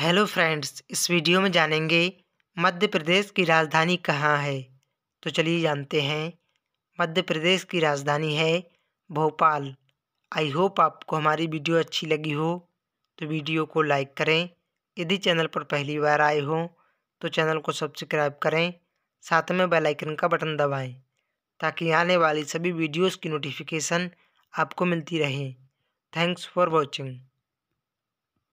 hello friends इस video में जानेंगे मध्य प्रदेश की राजधानी कहाँ है तो चलिए जानते हैं मध्य प्रदेश की राजधानी है भोपाल आई होप आपको हमारी वीडियो अच्छी लगी हो तो वीडियो को लाइक करें यदि चैनल पर पहली बार आए हो तो चैनल को सब्सक्राइब करें साथ में बेल आइकन का बटन दबाएं ताकि आने वाली सभी वीडियोस की नोटिफिकेशन आपको मिलती रहे थैंक्स फॉर वॉचिंग